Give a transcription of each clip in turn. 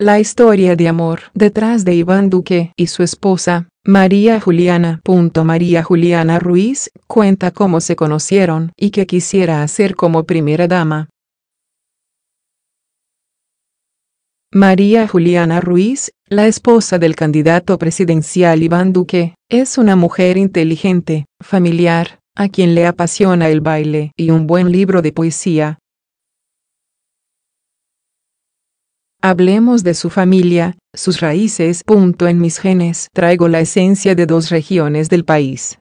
La historia de amor detrás de Iván Duque y su esposa, María Juliana. María Juliana Ruiz cuenta cómo se conocieron y qué quisiera hacer como primera dama. María Juliana Ruiz, la esposa del candidato presidencial Iván Duque, es una mujer inteligente, familiar, a quien le apasiona el baile y un buen libro de poesía, Hablemos de su familia, sus raíces. Punto en mis genes traigo la esencia de dos regiones del país.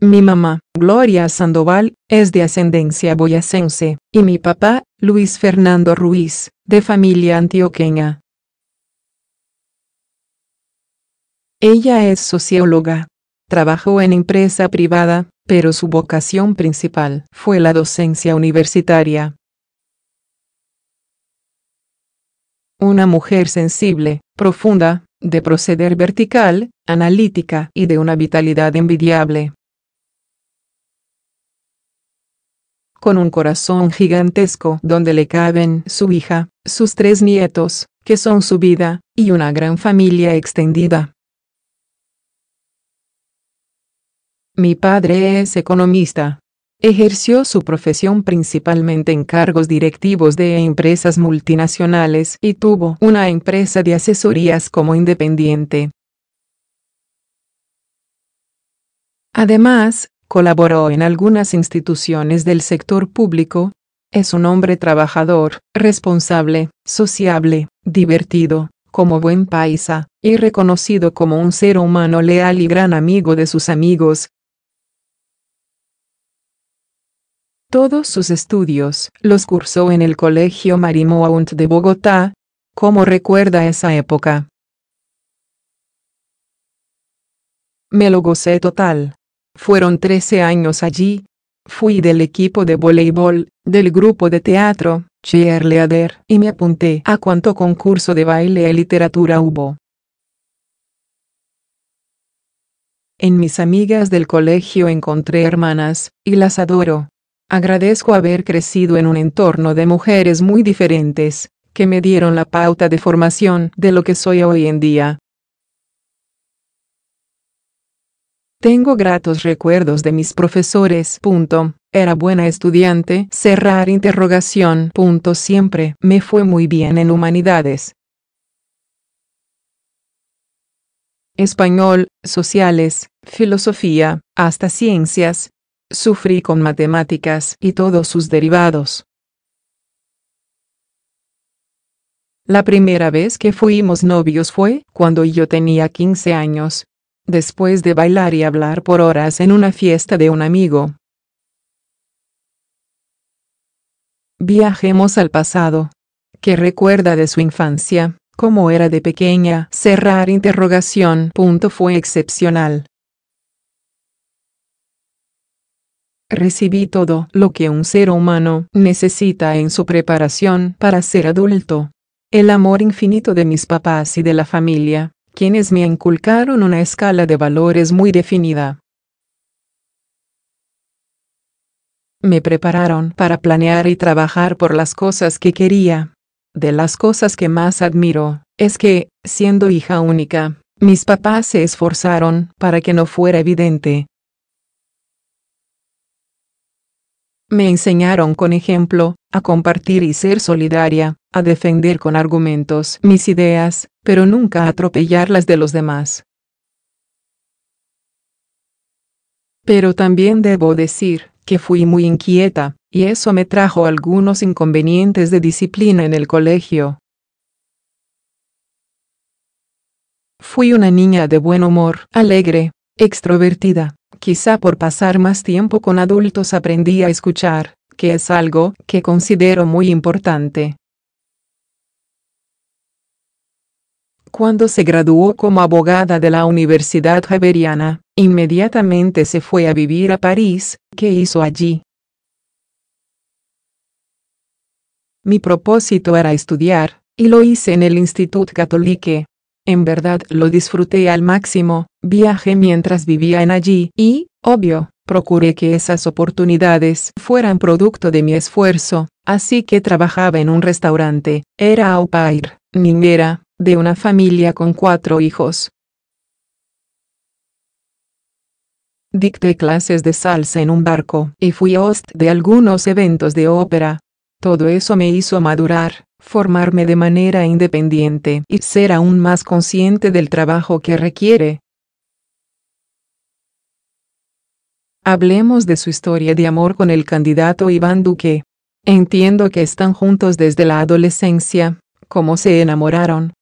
Mi mamá, Gloria Sandoval, es de ascendencia boyacense, y mi papá, Luis Fernando Ruiz, de familia antioqueña. Ella es socióloga. Trabajó en empresa privada, pero su vocación principal fue la docencia universitaria. Una mujer sensible, profunda, de proceder vertical, analítica y de una vitalidad envidiable. Con un corazón gigantesco donde le caben su hija, sus tres nietos, que son su vida, y una gran familia extendida. Mi padre es economista, Ejerció su profesión principalmente en cargos directivos de empresas multinacionales y tuvo una empresa de asesorías como independiente. Además, colaboró en algunas instituciones del sector público. Es un hombre trabajador, responsable, sociable, divertido, como buen paisa, y reconocido como un ser humano leal y gran amigo de sus amigos, Todos sus estudios los cursó en el Colegio Marimont de Bogotá, como recuerda esa época. Me lo gocé total. Fueron 13 años allí. Fui del equipo de voleibol, del grupo de teatro, cheerleader, y me apunté a cuánto concurso de baile y literatura hubo. En mis amigas del colegio encontré hermanas, y las adoro. Agradezco haber crecido en un entorno de mujeres muy diferentes, que me dieron la pauta de formación de lo que soy hoy en día. Tengo gratos recuerdos de mis profesores. Era buena estudiante. Cerrar interrogación. Punto. Siempre me fue muy bien en humanidades. Español, sociales, filosofía, hasta ciencias, Sufrí con matemáticas y todos sus derivados. La primera vez que fuimos novios fue cuando yo tenía 15 años, después de bailar y hablar por horas en una fiesta de un amigo. Viajemos al pasado. ¿Qué recuerda de su infancia? ¿Cómo era de pequeña? Cerrar interrogación. Punto fue excepcional. recibí todo lo que un ser humano necesita en su preparación para ser adulto. El amor infinito de mis papás y de la familia, quienes me inculcaron una escala de valores muy definida. Me prepararon para planear y trabajar por las cosas que quería. De las cosas que más admiro, es que, siendo hija única, mis papás se esforzaron para que no fuera evidente Me enseñaron con ejemplo, a compartir y ser solidaria, a defender con argumentos mis ideas, pero nunca a atropellar las de los demás. Pero también debo decir, que fui muy inquieta, y eso me trajo algunos inconvenientes de disciplina en el colegio. Fui una niña de buen humor, alegre, extrovertida, Quizá por pasar más tiempo con adultos aprendí a escuchar, que es algo que considero muy importante. Cuando se graduó como abogada de la Universidad Javeriana, inmediatamente se fue a vivir a París, ¿qué hizo allí? Mi propósito era estudiar, y lo hice en el Institut Catholique, en verdad lo disfruté al máximo, viajé mientras vivía en allí y, obvio, procuré que esas oportunidades fueran producto de mi esfuerzo, así que trabajaba en un restaurante, era au pair, niñera, de una familia con cuatro hijos. Dicté clases de salsa en un barco y fui host de algunos eventos de ópera. Todo eso me hizo madurar, formarme de manera independiente y ser aún más consciente del trabajo que requiere. Hablemos de su historia de amor con el candidato Iván Duque. Entiendo que están juntos desde la adolescencia, cómo se enamoraron.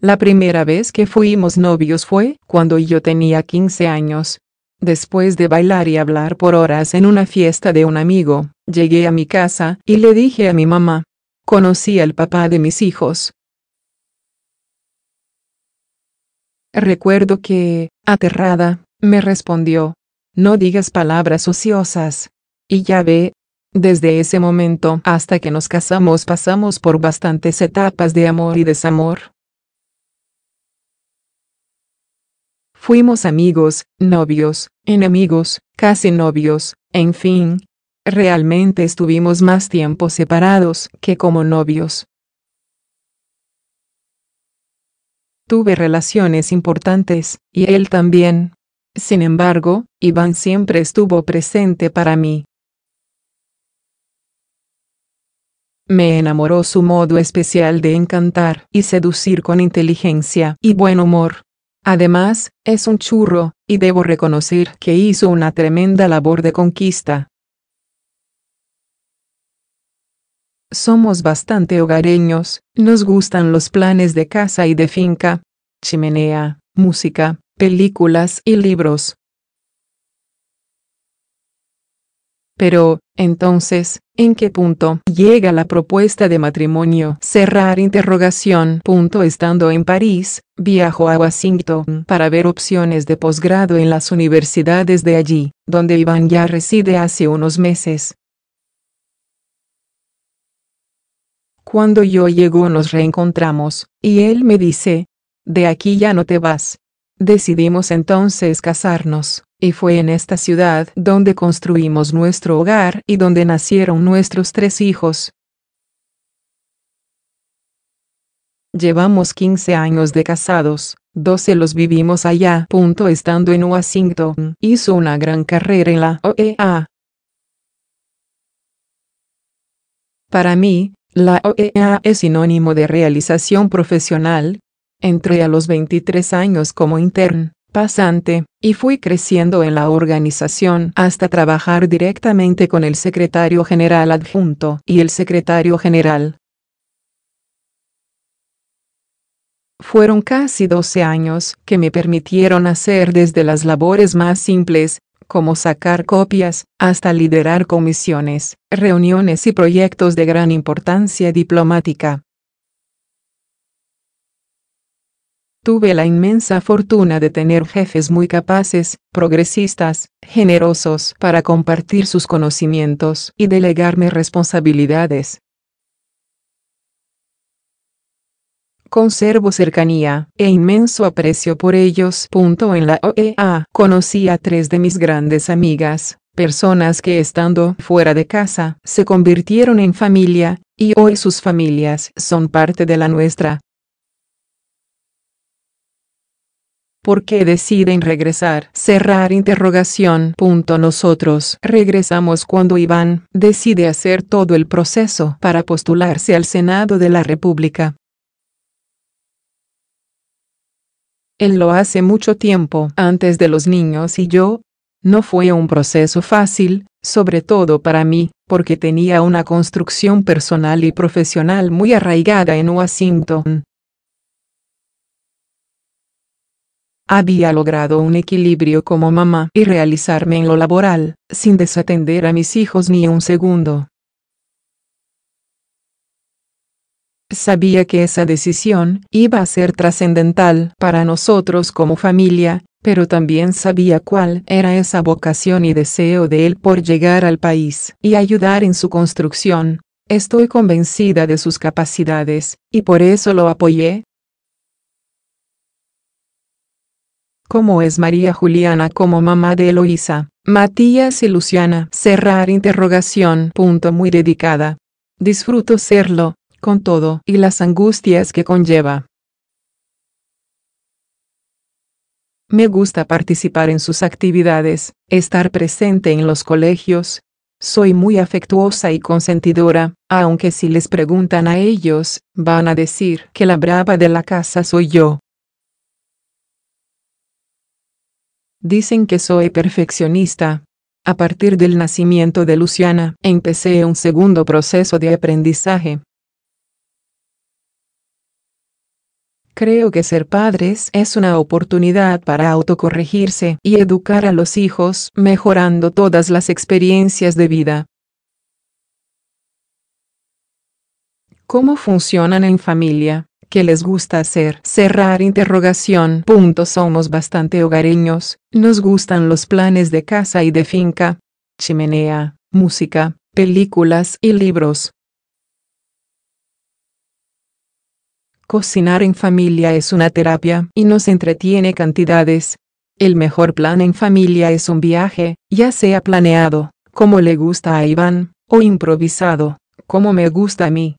La primera vez que fuimos novios fue cuando yo tenía 15 años. Después de bailar y hablar por horas en una fiesta de un amigo, Llegué a mi casa y le dije a mi mamá. Conocí al papá de mis hijos. Recuerdo que, aterrada, me respondió, no digas palabras ociosas. Y ya ve, desde ese momento hasta que nos casamos pasamos por bastantes etapas de amor y desamor. Fuimos amigos, novios, enemigos, casi novios, en fin, realmente estuvimos más tiempo separados que como novios. Tuve relaciones importantes, y él también. Sin embargo, Iván siempre estuvo presente para mí. Me enamoró su modo especial de encantar y seducir con inteligencia y buen humor. Además, es un churro, y debo reconocer que hizo una tremenda labor de conquista. Somos bastante hogareños, nos gustan los planes de casa y de finca, chimenea, música, películas y libros. Pero, entonces, ¿en qué punto llega la propuesta de matrimonio? Cerrar interrogación. estando en París, viajo a Washington para ver opciones de posgrado en las universidades de allí, donde Iván ya reside hace unos meses. Cuando yo llego nos reencontramos, y él me dice, de aquí ya no te vas. Decidimos entonces casarnos, y fue en esta ciudad donde construimos nuestro hogar y donde nacieron nuestros tres hijos. Llevamos 15 años de casados, 12 los vivimos allá. Punto estando en Washington, hizo una gran carrera en la OEA. Para mí, la OEA es sinónimo de realización profesional. Entré a los 23 años como intern, pasante, y fui creciendo en la organización hasta trabajar directamente con el secretario general adjunto y el secretario general. Fueron casi 12 años que me permitieron hacer desde las labores más simples como sacar copias, hasta liderar comisiones, reuniones y proyectos de gran importancia diplomática. Tuve la inmensa fortuna de tener jefes muy capaces, progresistas, generosos para compartir sus conocimientos y delegarme responsabilidades, conservo cercanía e inmenso aprecio por ellos. En la OEA conocí a tres de mis grandes amigas, personas que estando fuera de casa se convirtieron en familia, y hoy sus familias son parte de la nuestra. ¿Por qué deciden regresar? Cerrar interrogación. Punto nosotros regresamos cuando Iván decide hacer todo el proceso para postularse al Senado de la República. Él lo hace mucho tiempo antes de los niños y yo. No fue un proceso fácil, sobre todo para mí, porque tenía una construcción personal y profesional muy arraigada en Washington. Había logrado un equilibrio como mamá y realizarme en lo laboral, sin desatender a mis hijos ni un segundo. Sabía que esa decisión iba a ser trascendental para nosotros como familia, pero también sabía cuál era esa vocación y deseo de él por llegar al país y ayudar en su construcción. Estoy convencida de sus capacidades, y por eso lo apoyé. ¿Cómo es María Juliana como mamá de Eloísa? Matías y Luciana. Cerrar interrogación. Punto muy dedicada. Disfruto serlo, con todo y las angustias que conlleva. Me gusta participar en sus actividades, estar presente en los colegios. Soy muy afectuosa y consentidora, aunque si les preguntan a ellos, van a decir que la brava de la casa soy yo. Dicen que soy perfeccionista, a partir del nacimiento de Luciana, empecé un segundo proceso de aprendizaje. Creo que ser padres es una oportunidad para autocorregirse y educar a los hijos, mejorando todas las experiencias de vida. ¿Cómo funcionan en familia? ¿Qué les gusta hacer? Cerrar interrogación. Somos bastante hogareños. Nos gustan los planes de casa y de finca. Chimenea, música, películas y libros. Cocinar en familia es una terapia y nos entretiene cantidades. El mejor plan en familia es un viaje, ya sea planeado, como le gusta a Iván, o improvisado, como me gusta a mí.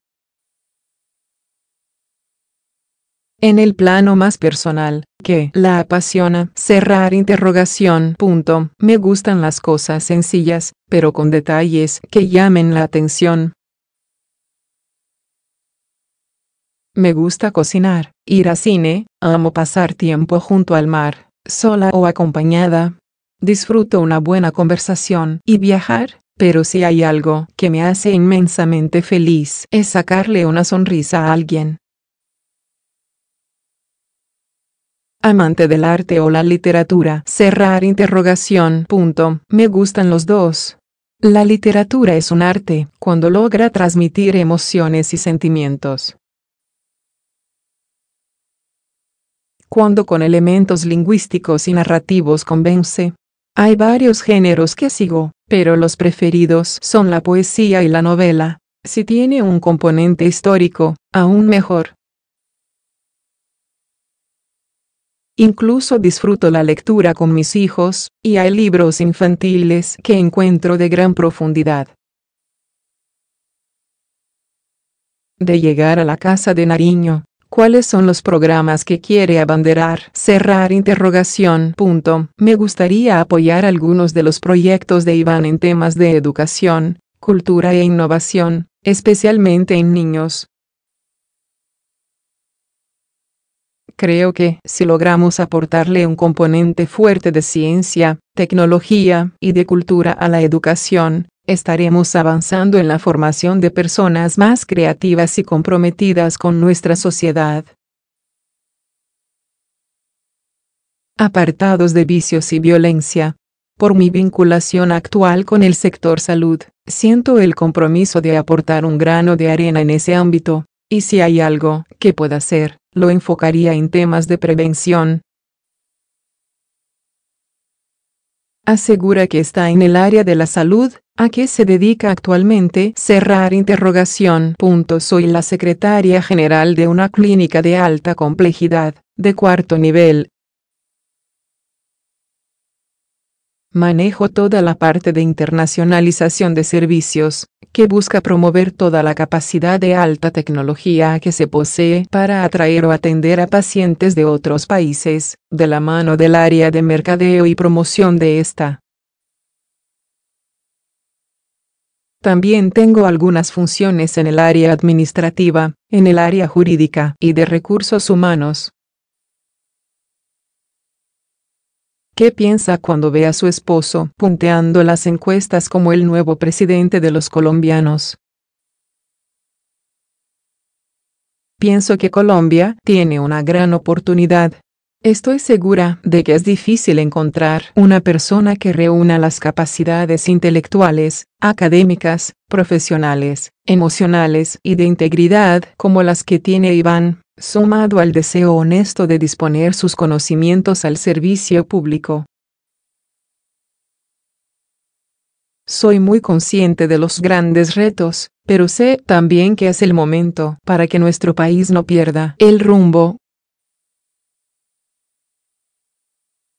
En el plano más personal, que la apasiona, cerrar interrogación, punto, me gustan las cosas sencillas, pero con detalles que llamen la atención. Me gusta cocinar, ir a cine, amo pasar tiempo junto al mar, sola o acompañada. Disfruto una buena conversación y viajar, pero si hay algo que me hace inmensamente feliz es sacarle una sonrisa a alguien. Amante del arte o la literatura. Cerrar interrogación. Me gustan los dos. La literatura es un arte, cuando logra transmitir emociones y sentimientos. cuando con elementos lingüísticos y narrativos convence. Hay varios géneros que sigo, pero los preferidos son la poesía y la novela. Si tiene un componente histórico, aún mejor. Incluso disfruto la lectura con mis hijos, y hay libros infantiles que encuentro de gran profundidad. De llegar a la casa de Nariño, ¿Cuáles son los programas que quiere abanderar? Cerrar interrogación. Me gustaría apoyar algunos de los proyectos de Iván en temas de educación, cultura e innovación, especialmente en niños, Creo que, si logramos aportarle un componente fuerte de ciencia, tecnología y de cultura a la educación, estaremos avanzando en la formación de personas más creativas y comprometidas con nuestra sociedad. Apartados de vicios y violencia. Por mi vinculación actual con el sector salud, siento el compromiso de aportar un grano de arena en ese ámbito, y si hay algo que pueda hacer lo enfocaría en temas de prevención. Asegura que está en el área de la salud, a qué se dedica actualmente. Cerrar interrogación. Soy la secretaria general de una clínica de alta complejidad, de cuarto nivel, manejo toda la parte de internacionalización de servicios, que busca promover toda la capacidad de alta tecnología que se posee para atraer o atender a pacientes de otros países, de la mano del área de mercadeo y promoción de esta. También tengo algunas funciones en el área administrativa, en el área jurídica y de recursos humanos. ¿Qué piensa cuando ve a su esposo punteando las encuestas como el nuevo presidente de los colombianos? Pienso que Colombia tiene una gran oportunidad. Estoy segura de que es difícil encontrar una persona que reúna las capacidades intelectuales, académicas, profesionales, emocionales y de integridad como las que tiene Iván sumado al deseo honesto de disponer sus conocimientos al servicio público. Soy muy consciente de los grandes retos, pero sé también que es el momento para que nuestro país no pierda el rumbo.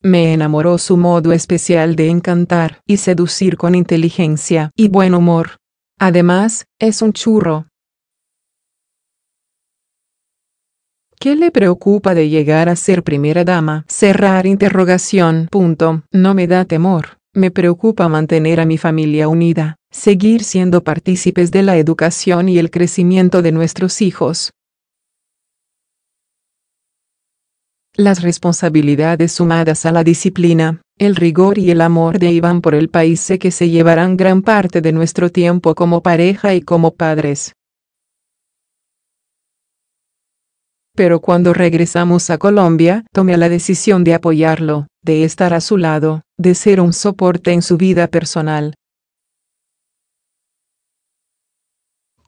Me enamoró su modo especial de encantar y seducir con inteligencia y buen humor. Además, es un churro ¿Qué le preocupa de llegar a ser primera dama? Cerrar interrogación. Punto. No me da temor. Me preocupa mantener a mi familia unida, seguir siendo partícipes de la educación y el crecimiento de nuestros hijos. Las responsabilidades sumadas a la disciplina, el rigor y el amor de Iván por el país sé que se llevarán gran parte de nuestro tiempo como pareja y como padres. Pero cuando regresamos a Colombia, tomé la decisión de apoyarlo, de estar a su lado, de ser un soporte en su vida personal.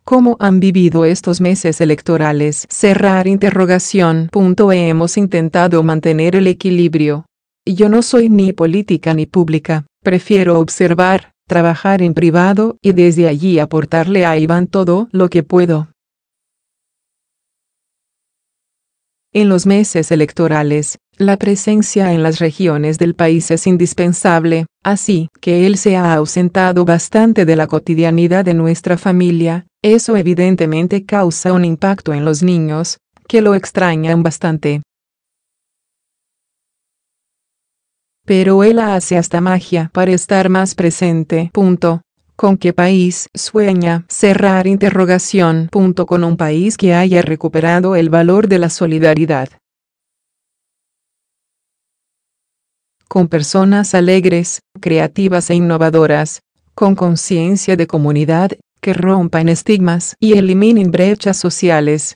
¿Cómo han vivido estos meses electorales? Cerrar interrogación. Hemos intentado mantener el equilibrio. Yo no soy ni política ni pública. Prefiero observar, trabajar en privado y desde allí aportarle a Iván todo lo que puedo. En los meses electorales, la presencia en las regiones del país es indispensable, así que él se ha ausentado bastante de la cotidianidad de nuestra familia, eso evidentemente causa un impacto en los niños, que lo extrañan bastante. Pero él hace hasta magia para estar más presente. ¿Con qué país sueña cerrar interrogación punto con un país que haya recuperado el valor de la solidaridad? Con personas alegres, creativas e innovadoras, con conciencia de comunidad, que rompan estigmas y eliminen brechas sociales,